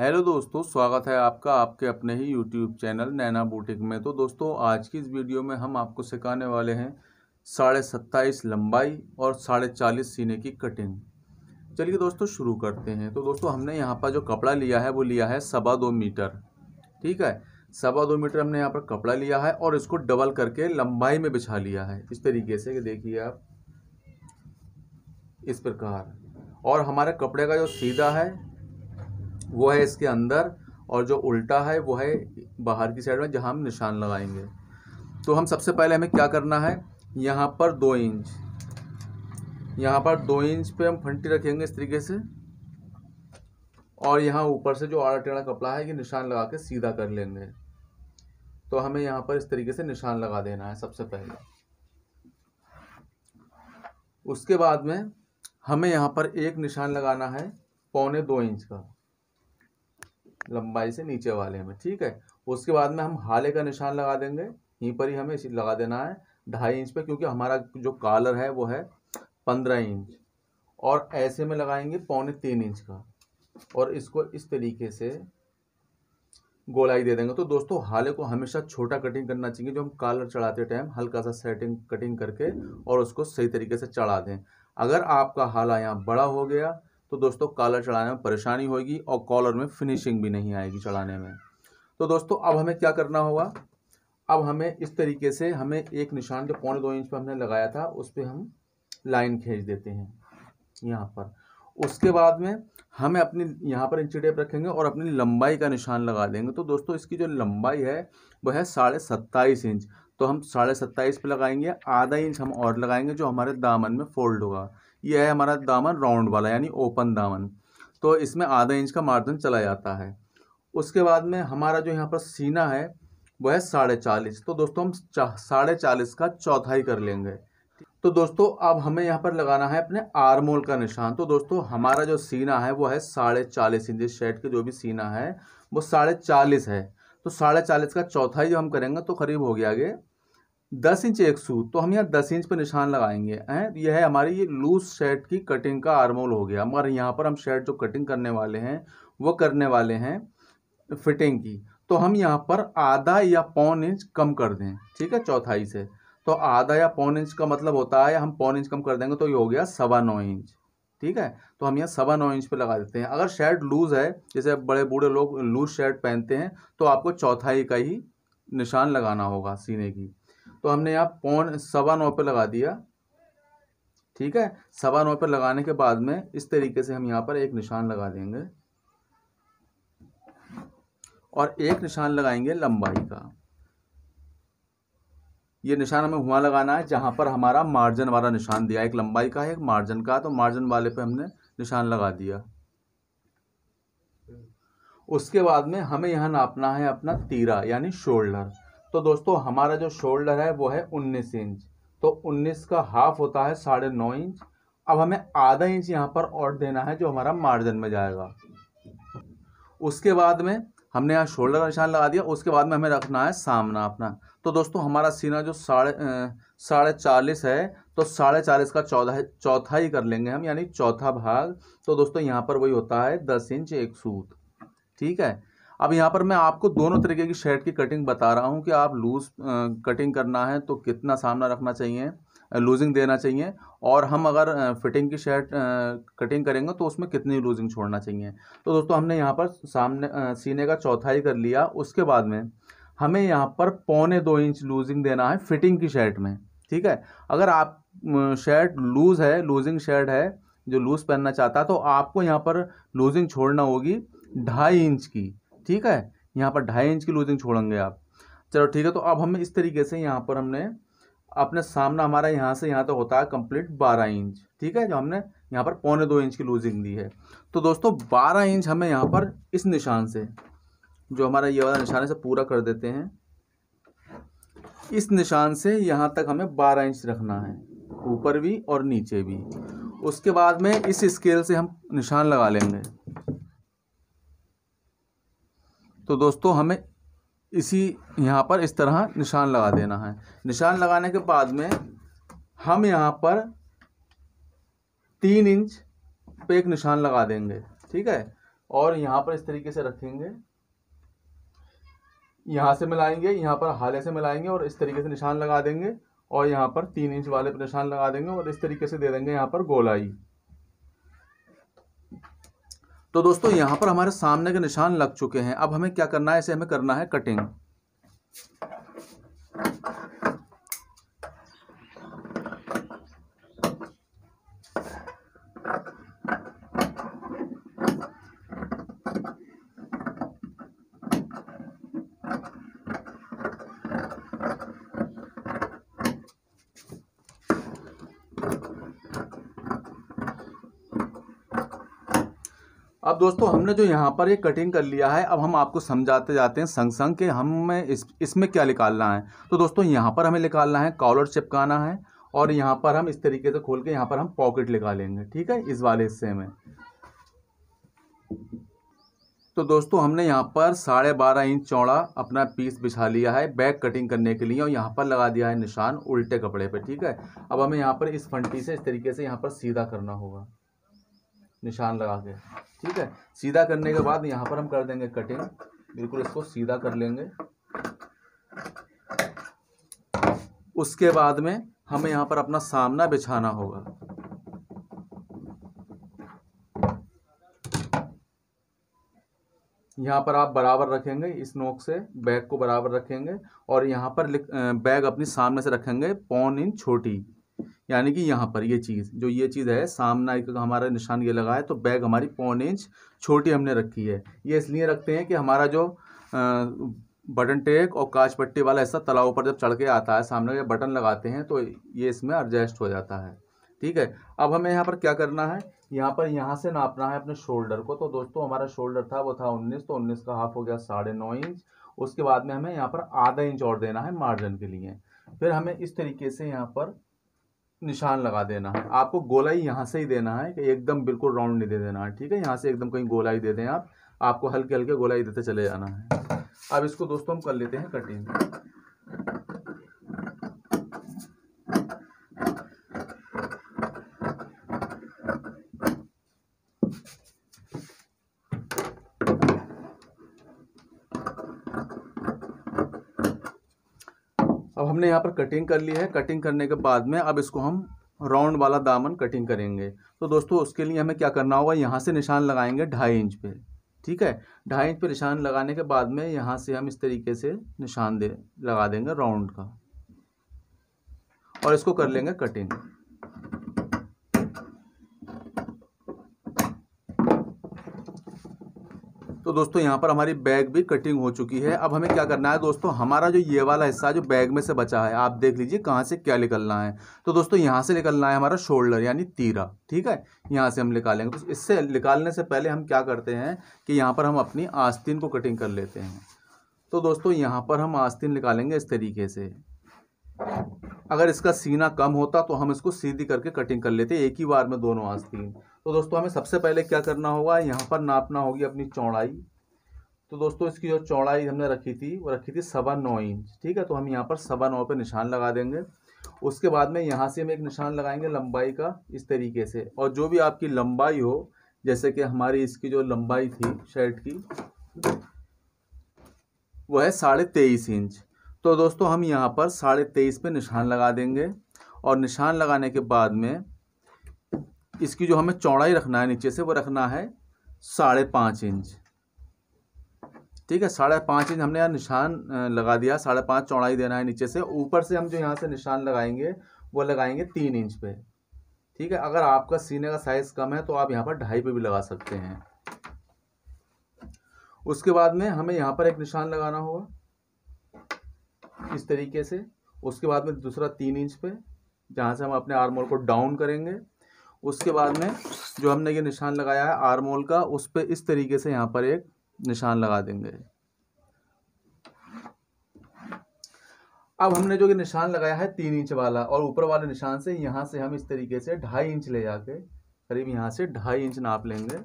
hello दोस्तों स्वागत है आपका आपके अपने ही यूट्यूब चैनल नैना बुटिक में तो दोस्तों आज की इस वीडियो में हम आपको सिखाने वाले हैं साढ़े सत्ताईस लंबाई और साढ़े चालीस सीने की कटिंग चलिए दोस्तों शुरू करते हैं तो दोस्तों हमने यहाँ पर जो कपड़ा लिया है वो लिया है सवा दो मीटर ठीक है सवा दो मीटर हमने यहाँ पर कपड़ा लिया है और इसको डबल करके लंबाई में बिछा लिया है इस तरीके से देखिए आप इस प्रकार और हमारे कपड़े का जो सीधा है वो है इसके अंदर और जो उल्टा है वो है बाहर की साइड में जहाँ हम निशान लगाएंगे तो हम सबसे पहले हमें क्या करना है यहाँ पर दो इंच यहाँ पर दो इंच पे हम फंटी रखेंगे इस तरीके से और यहाँ ऊपर से जो आड़ा टेढ़ा कपड़ा है ये निशान लगा के सीधा कर लेंगे तो हमें यहाँ पर इस तरीके से निशान लगा देना है सबसे पहले उसके बाद में हमें यहाँ पर एक निशान लगाना है पौने दो इंच का लंबाई से नीचे वाले में ठीक है उसके बाद में हम हाले का निशान लगा देंगे यहीं पर ही हमें लगा देना है ढाई इंच पे क्योंकि हमारा जो कॉलर है वो है पंद्रह इंच और ऐसे में लगाएंगे पौने तीन इंच का और इसको इस तरीके से गोलाई दे देंगे तो दोस्तों हाले को हमेशा छोटा कटिंग करना चाहिए जो हम कॉलर चढ़ाते टाइम हल्का सा सेटिंग कटिंग करके और उसको सही तरीके से चढ़ा दें अगर आपका हाला यहाँ बड़ा हो गया तो दोस्तों कॉलर चढ़ाने में परेशानी होगी और कॉलर में फिनिशिंग भी नहीं आएगी चढ़ाने में तो दोस्तों अब हमें क्या करना होगा अब हमें इस तरीके से हमें एक निशान जो पौने दो इंच पर हमने लगाया था उस पर हम लाइन खींच देते हैं यहाँ पर उसके बाद में हमें अपनी यहाँ पर इंची टेप रखेंगे और अपनी लंबाई का निशान लगा देंगे तो दोस्तों इसकी जो लंबाई है वह है साढ़े सत्ताईस इंच तो हम साढ़े सत्ताईस पर लगाएंगे आधा इंच हम और लगाएंगे जो हमारे दामन में फोल्ड होगा यह है हमारा दामन राउंड वाला यानी ओपन दामन तो इसमें आधा इंच का मार्जिन चला जाता है उसके बाद में हमारा जो यहाँ पर सीना है वह है साढ़े चालीस तो दोस्तों हम साढ़े चालीस का चौथाई कर लेंगे तो दोस्तों अब हमें यहाँ पर लगाना है अपने आरमोल का निशान तो दोस्तों हमारा जो सीना है वो है साढ़े चालीस इंच शर्ट के जो भी सीना है वो साढ़े चालीस है तो साढ़े चालीस का चौथाई जो हम करेंगे तो करीब हो गया आगे दस इंच एक सू तो हम यहाँ दस इंच पर निशान लगाएंगे हैं यह है हमारी ये लूज शर्ट की कटिंग का आर्मोल हो गया मगर यहाँ पर हम शर्ट जो कटिंग करने वाले हैं वो करने वाले हैं फिटिंग की तो हम यहाँ पर आधा या पौन इंच कम कर दें ठीक है चौथाई से तो आधा या पौन इंच का मतलब होता है हम पौन इंच कम कर देंगे तो ये हो गया सवा नौ इंच ठीक है तो हम यहाँ सवा नौ इंच पे लगा देते हैं अगर शर्ट लूज़ है जैसे बड़े बूढ़े लोग लूज़ शर्ट पहनते हैं तो आपको चौथाई का ही निशान लगाना होगा सीने की तो हमने यहाँ पौन सवा नौ पर लगा दिया ठीक है सवा नौ पर लगाने के बाद में इस तरीके से हम यहाँ पर एक निशान लगा देंगे और एक निशान लगाएंगे लंबाई का ये निशान हमें हुआ लगाना है जहां पर हमारा मार्जिन वाला निशान दिया एक लंबाई का है एक मार्जिन का तो मार्जिन वाले पे हमने निशान लगा दिया उसके बाद में हमें यहां नापना है अपना तीरा यानी शोल्डर तो दोस्तों हमारा जो शोल्डर है वो है उन्नीस इंच तो उन्नीस का हाफ होता है साढ़े नौ इंच अब हमें आधा इंच यहाँ पर और देना है जो हमारा मार्जिन में जाएगा उसके बाद में हमने यहाँ शोल्डर का निशान लगा दिया उसके बाद में हमें रखना है सामना अपना तो दोस्तों हमारा सीना जो साढ़े साढ़े चालीस है तो साढ़े चालीस का चौदह चौथा ही कर लेंगे हम यानी चौथा भाग तो दोस्तों यहाँ पर वही होता है दस इंच एक सूत ठीक है अब यहाँ पर मैं आपको दोनों तरीके की शर्ट की कटिंग बता रहा हूँ कि आप लूज़ कटिंग करना है तो कितना सामना रखना चाहिए लूजिंग देना चाहिए और हम अगर फिटिंग की शर्ट कटिंग करेंगे तो उसमें कितनी लूजिंग छोड़ना चाहिए तो दोस्तों हमने यहाँ पर सामने सीने का चौथाई कर लिया उसके बाद में हमें यहाँ पर पौने दो इंच लूजिंग देना है फिटिंग की शर्ट में ठीक है अगर आप शर्ट लूज़ है लूजिंग शर्ट है जो लूज़ पहनना चाहता है तो आपको यहाँ पर लूजिंग छोड़ना होगी ढाई इंच की ठीक है यहाँ पर ढाई इंच की लूजिंग छोड़ेंगे आप चलो ठीक है तो अब हमें इस तरीके से यहाँ पर हमने अपने सामना हमारा यहाँ से यहाँ तक तो होता है कंप्लीट बारह इंच ठीक है जो हमने यहाँ पर पौने दो इंच की लूजिंग दी है तो दोस्तों बारह इंच हमें यहाँ पर इस निशान से जो हमारा ये वाला निशान है से पूरा कर देते हैं इस निशान से यहाँ तक हमें बारह इंच रखना है ऊपर भी और नीचे भी उसके बाद में इस स्केल से हम निशान लगा लेंगे तो दोस्तों हमें इसी यहाँ पर इस तरह निशान लगा देना है निशान लगाने के बाद में हम यहाँ पर तीन इंच पे एक निशान लगा देंगे ठीक है और यहाँ पर इस तरीके से रखेंगे यहाँ से मिलाएंगे यहाँ पर हाले से मिलाएंगे और इस तरीके से निशान लगा देंगे और यहाँ पर तीन इंच वाले पर निशान लगा देंगे और इस तरीके से दे देंगे यहाँ पर गोलाई तो दोस्तों यहां पर हमारे सामने के निशान लग चुके हैं अब हमें क्या करना है इसे हमें करना है कटिंग अब दोस्तों हमने जो यहाँ पर ये कटिंग कर लिया है अब हम आपको समझाते जाते हैं संग संग के हमें इस इसमें क्या निकालना है तो दोस्तों यहाँ पर हमें निकालना है कॉलर चिपकाना है और यहाँ पर हम इस तरीके से खोल के यहाँ पर हम पॉकेट निकालेंगे ठीक है इस वाले हिस्से में तो दोस्तों हमने यहाँ पर साढ़े बारह इंच चौड़ा अपना पीस बिछा लिया है बैक कटिंग करने के लिए और यहाँ पर लगा दिया है निशान उल्टे कपड़े पे ठीक है अब हमें यहाँ पर इस फंटी से इस तरीके से यहाँ पर सीधा करना होगा निशान लगा के ठीक है सीधा करने के बाद यहाँ पर हम कर देंगे कटिंग बिल्कुल इसको सीधा कर लेंगे उसके बाद में हमें यहाँ पर अपना सामना बिछाना होगा यहाँ पर आप बराबर रखेंगे इस नोक से बैग को बराबर रखेंगे और यहाँ पर बैग अपनी सामने से रखेंगे पौन इंच छोटी यानी कि यहाँ पर ये चीज़ जो ये चीज़ है सामना एक हमारा निशान ये लगा है तो बैग हमारी पौन इंच छोटी हमने रखी है ये इसलिए रखते हैं कि हमारा जो बटन टेक और काच पट्टी वाला हिस्सा तलाव पर जब चढ़ के आता है सामने बटन लगाते हैं तो ये इसमें एडजस्ट हो जाता है ठीक है अब हमें यहाँ पर क्या करना है यहाँ पर यहाँ से नापना है अपने शोल्डर को तो दोस्तों हमारा शोल्डर था वो था उन्नीस तो उन्नीस का हाफ हो गया साढ़े नौ इंच उसके बाद में हमें यहाँ पर आधा इंच और देना है मार्जिन के लिए फिर हमें इस तरीके से यहाँ पर निशान लगा देना है आपको गोलाई यहाँ से ही देना है कि एकदम बिल्कुल राउंड नहीं दे देना है ठीक है यहाँ से एकदम कहीं गोलाई दे दें आप आपको हल्के हल्के गोलाई देते चले जाना है अब इसको दोस्तों हम कर लेते हैं कटिंग अब हमने यहाँ पर कटिंग कर ली है कटिंग करने के बाद में अब इसको हम राउंड वाला दामन कटिंग करेंगे तो दोस्तों उसके लिए हमें क्या करना होगा यहाँ से निशान लगाएंगे ढाई इंच पे ठीक है ढाई इंच पे निशान लगाने के बाद में यहाँ से हम इस तरीके से निशान दे लगा देंगे राउंड का और इसको कर लेंगे कटिंग तो दोस्तों यहाँ पर हमारी बैग भी कटिंग हो चुकी है अब हमें क्या करना है दोस्तों हमारा जो ये वाला हिस्सा जो बैग में से बचा है आप देख लीजिए कहाँ से क्या निकलना है तो दोस्तों यहाँ से निकलना है हमारा शोल्डर यानी तीरा ठीक है यहाँ से हम निकालेंगे तो इससे निकालने से पहले हम क्या करते हैं कि यहाँ पर हम अपनी आस्तीन को कटिंग कर लेते हैं तो दोस्तों यहाँ पर हम आस्तीन निकालेंगे इस तरीके से अगर इसका सीना कम होता तो हम इसको सीधी करके कटिंग कर लेते एक ही बार में दोनों आस्तीन तो दोस्तों हमें सबसे पहले क्या करना होगा यहाँ पर नापना होगी अपनी चौड़ाई तो दोस्तों इसकी जो चौड़ाई हमने रखी थी वो रखी थी सवा नौ इंच ठीक है तो हम यहाँ पर सवा नौ पर निशान लगा देंगे उसके बाद में यहाँ से हम एक निशान लगाएंगे लंबाई का इस तरीके से और जो भी आपकी लंबाई हो जैसे कि हमारी इसकी जो लंबाई थी शर्ट की वो है साढ़े तेईस इंच तो दोस्तों हम यहाँ पर साढ़े तेईस पर निशान लगा देंगे और निशान लगाने के बाद में इसकी जो हमें चौड़ाई रखना है नीचे से वो रखना है साढ़े पाँच इंच ठीक है साढ़े पाँच इंच हमने यहाँ निशान लगा दिया साढ़े पाँच चौड़ाई देना है नीचे से ऊपर से हम जो यहाँ से निशान लगाएंगे वो लगाएंगे तीन इंच पे ठीक है अगर आपका सीने का साइज कम है तो आप यहाँ पर ढाई पे भी लगा सकते हैं उसके बाद में हमें यहाँ पर एक निशान लगाना होगा इस तरीके से उसके बाद में दूसरा तीन इंच पे जहाँ से हम अपने आरमोल को डाउन करेंगे उसके बाद में जो हमने ये निशान लगाया है आरमोल का उस पर इस तरीके से यहाँ पर एक निशान लगा देंगे अब हमने जो ये निशान लगाया है तीन इंच वाला और ऊपर वाले निशान से यहाँ से हम इस तरीके से ढाई इंच ले जाके करीब यहाँ से ढाई इंच नाप लेंगे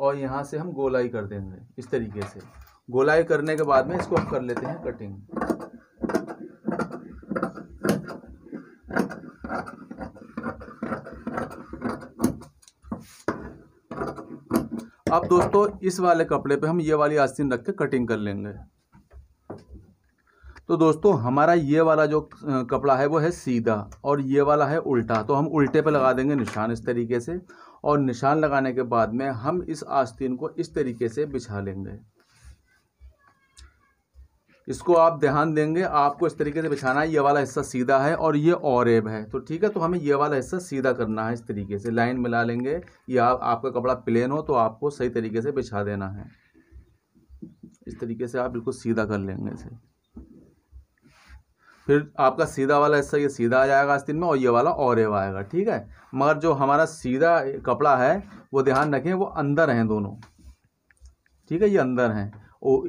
और यहाँ से हम गोलाई कर देंगे इस तरीके से गोलाई करने के बाद में इसको हम कर लेते हैं कटिंग अब दोस्तों इस वाले कपड़े पे हम ये वाली आस्तीन रख के कटिंग कर लेंगे तो दोस्तों हमारा ये वाला जो कपड़ा है वो है सीधा और ये वाला है उल्टा तो हम उल्टे पे लगा देंगे निशान इस तरीके से और निशान लगाने के बाद में हम इस आस्तीन को इस तरीके से बिछा लेंगे इसको आप ध्यान देंगे आपको इस तरीके से बिछाना है ये वाला हिस्सा सीधा है और ये एब है तो ठीक है तो हमें ये वाला हिस्सा सीधा करना है इस तरीके से लाइन मिला लेंगे या आप, आपका कपड़ा प्लेन हो तो आपको सही तरीके से बिछा देना है इस तरीके से आप बिल्कुल सीधा कर लेंगे इसे फिर आपका सीधा वाला हिस्सा ये सीधा आ जाएगा आस्तीन में और ये वाला और एव आएगा ठीक है मगर जो हमारा सीधा कपड़ा है वो ध्यान रखें वो अंदर हैं दोनों ठीक है ये अंदर हैं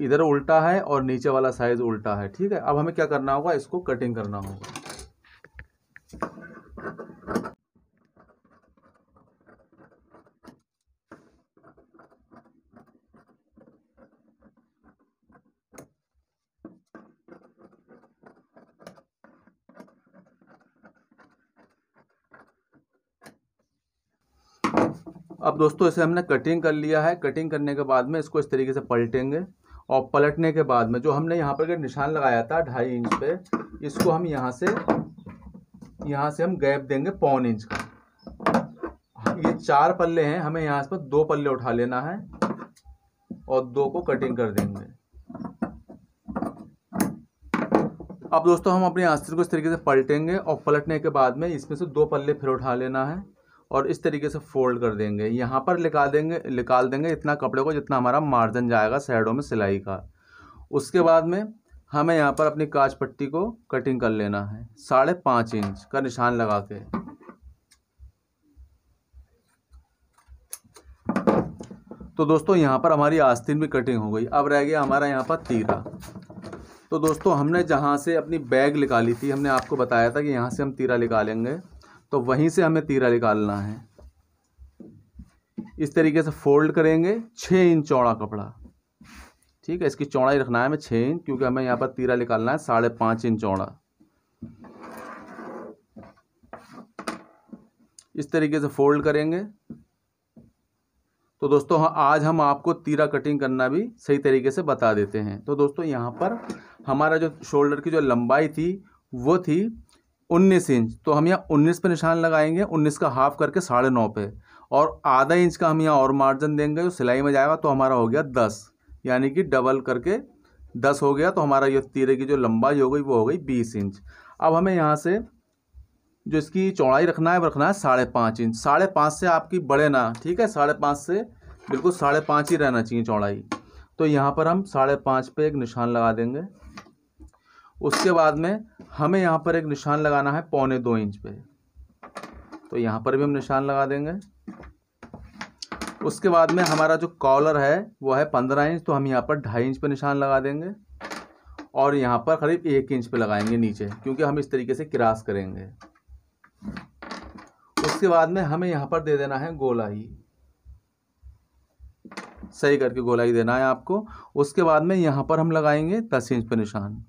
इधर उल्टा है और नीचे वाला साइज उल्टा है ठीक है अब हमें क्या करना होगा इसको कटिंग करना होगा अब दोस्तों इसे हमने कटिंग कर लिया है कटिंग करने के बाद में इसको इस तरीके से पलटेंगे और पलटने के बाद में जो हमने यहाँ पर निशान लगाया था ढाई इंच पे इसको हम यहाँ से यहाँ से हम गैप देंगे पौन इंच का ये चार पल्ले हैं हमें यहाँ पर दो पल्ले उठा लेना है और दो को कटिंग कर देंगे अब दोस्तों हम अपने आस्त्र को इस तरीके से पलटेंगे और पलटने के बाद में इसमें से दो पल्ले फिर उठा लेना है और इस तरीके से फोल्ड कर देंगे यहाँ पर निकाल देंगे निकाल देंगे इतना कपड़े को जितना हमारा मार्जिन जाएगा साइडों में सिलाई का उसके बाद में हमें यहाँ पर अपनी काज पट्टी को कटिंग कर लेना है साढ़े पाँच इंच का निशान लगा के तो दोस्तों यहाँ पर हमारी आस्तीन भी कटिंग हो गई अब रह गया हमारा यहाँ पर तीरा तो दोस्तों हमने जहाँ से अपनी बैग निकाली थी हमने आपको बताया था कि यहाँ से हम तीरा निकालेंगे तो वहीं से हमें तीरा निकालना है इस तरीके से फोल्ड करेंगे छः इंच चौड़ा कपड़ा ठीक है इसकी चौड़ाई रखना है हमें छः इंच क्योंकि हमें यहाँ पर तीरा निकालना है साढ़े पाँच इंच चौड़ा इस तरीके से फोल्ड करेंगे तो दोस्तों हाँ आज हम आपको तीरा कटिंग करना भी सही तरीके से बता देते हैं तो दोस्तों यहाँ पर हमारा जो शोल्डर की जो लंबाई थी वो थी उन्नीस इंच तो हम यहाँ उन्नीस पे निशान लगाएंगे उन्नीस का हाफ करके साढ़े नौ पे और आधा इंच का हम यहाँ और मार्जिन देंगे जो सिलाई में जाएगा तो हमारा हो गया दस यानी कि डबल करके दस हो गया तो हमारा ये तीरे की जो लंबाई हो गई वो हो गई बीस इंच अब हमें यहाँ से जो इसकी चौड़ाई रखना है वो रखना है साढ़े पाँच इंच साढ़े पाँच से आपकी बड़े ना ठीक है साढ़े पाँच से बिल्कुल साढ़े पाँच ही रहना चाहिए चौड़ाई तो यहाँ पर हम साढ़े पाँच पे एक निशान लगा देंगे उसके बाद में हमें यहाँ पर एक निशान लगाना है पौने दो इंच पे तो यहाँ पर भी हम निशान लगा देंगे उसके बाद में हमारा जो कॉलर है वो है पंद्रह इंच तो हम यहाँ पर ढाई इंच पे निशान लगा देंगे और यहाँ पर करीब एक इंच पे लगाएंगे नीचे क्योंकि हम इस तरीके से क्रॉस करेंगे उसके बाद में हमें यहाँ पर दे देना है गोलाई सही करके गोलाई देना है आपको उसके बाद में यहाँ पर हम लगाएंगे दस इंच पे निशान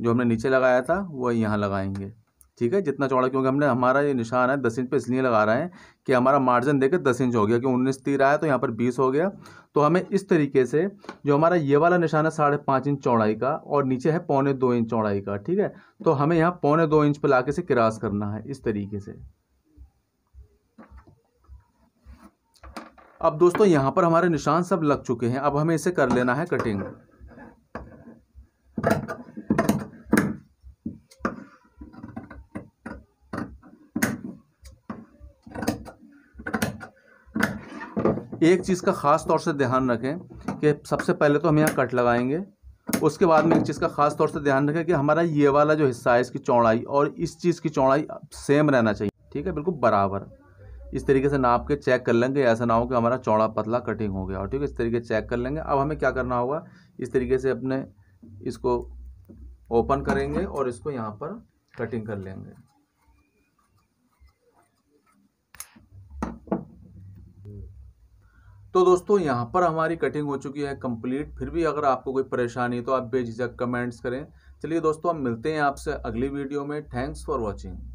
जो हमने नीचे लगाया था वो यहाँ लगाएंगे ठीक है जितना चौड़ा क्योंकि हमने हमारा ये निशान है दस इंच पे इसलिए लगा रहे हैं कि हमारा मार्जिन देखे दस इंच हो गया कि उन्नीस तीर आया तो यहाँ पर बीस हो गया तो हमें इस तरीके से जो हमारा ये वाला निशान है साढ़े पाँच इंच चौड़ाई का और नीचे है पौने दो इंच चौड़ाई का ठीक है तो हमें यहाँ पौने दो इंच पर ला से क्रॉस करना है इस तरीके से अब दोस्तों यहाँ पर हमारे निशान सब लग चुके हैं अब हमें इसे कर लेना है कटिंग एक चीज़ का ख़ास तौर से ध्यान रखें कि सबसे पहले तो हम यहाँ कट लगाएंगे उसके बाद में एक चीज़ का ख़ास तौर से ध्यान रखें कि हमारा ये वाला जो हिस्सा है इसकी चौड़ाई और इस चीज़ की चौड़ाई सेम रहना चाहिए ठीक है बिल्कुल बराबर इस तरीके से नाप के चेक कर लेंगे ऐसा ना हो कि हमारा चौड़ा पतला कटिंग हो गया और ठीक है इस तरीके से चेक कर लेंगे अब हमें क्या करना होगा इस तरीके से अपने इसको ओपन करेंगे और इसको यहाँ पर कटिंग कर लेंगे तो दोस्तों यहाँ पर हमारी कटिंग हो चुकी है कंप्लीट फिर भी अगर आपको कोई परेशानी है तो आप बेझिझक कमेंट्स करें चलिए दोस्तों हम मिलते हैं आपसे अगली वीडियो में थैंक्स फॉर वॉचिंग